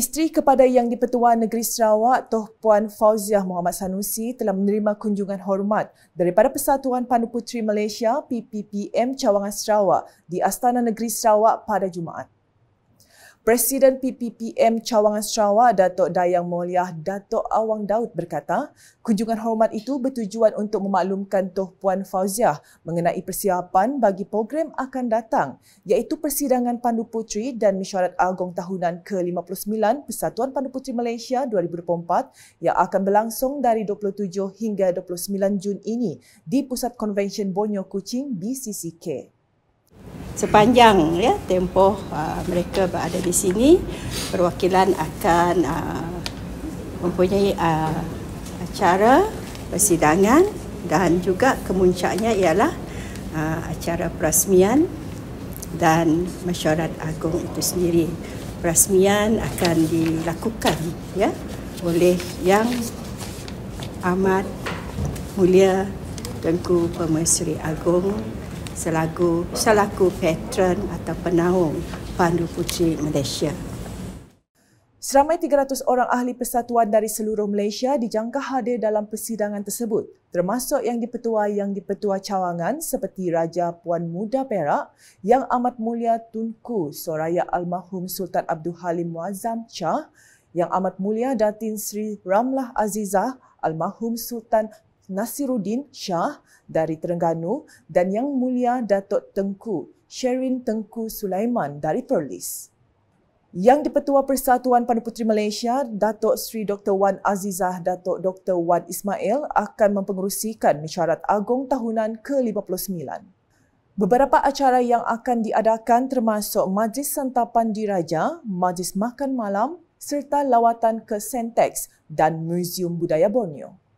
Isteri kepada Yang di Negeri Sarawak, Toh Puan Fauziah Muhammad Sanusi telah menerima kunjungan hormat daripada Persatuan Pandu Puteri Malaysia PPPM Cawangan Sarawak di Astana Negeri Sarawak pada Jumaat. Presiden PPPM Cawangan Sarawak Datuk Dayang Moliah Datuk Awang Daud berkata, kunjungan hormat itu bertujuan untuk memaklumkan Tuh Puan Fauziah mengenai persiapan bagi program akan datang iaitu persidangan Pandu Puteri dan mesyuarat agung tahunan ke-59 Persatuan Pandu Puteri Malaysia 2024 yang akan berlangsung dari 27 hingga 29 Jun ini di Pusat Konvensyen Bonyo Kuching BCCK sepanjang ya tempoh uh, mereka berada di sini perwakilan akan uh, mempunyai uh, acara persidangan dan juga kemuncaknya ialah uh, acara perasmian dan mesyuarat agung itu sendiri perasmian akan dilakukan ya oleh yang amat mulia Tengku Pemersuri agung selaku selaku patron atau penaung Pandu Puteri Malaysia. Seramai 300 orang ahli persatuan dari seluruh Malaysia dijangka hadir dalam persidangan tersebut, termasuk yang dipetua yang dipetua cawangan seperti Raja Puan Muda Perak, Yang Amat Mulia Tunku Soraya Almarhum Sultan Abdul Halim Muazzam Shah, Yang Amat Mulia Datin Sri Ramlah Azizah, Almarhum Sultan Nasiruddin Shah dari Terengganu dan Yang Mulia Datuk Tengku Sherin Tengku Sulaiman dari Perlis. Yang di-Pertua Persatuan Pandaputri Malaysia, Datuk Sri Dr. Wan Azizah Datuk Dr. Wan Ismail akan mempengerusikan Mesyarat agung tahunan ke-59. Beberapa acara yang akan diadakan termasuk Majlis Santapan Diraja, Majlis Makan Malam serta lawatan ke Sentex dan Museum Budaya Borneo.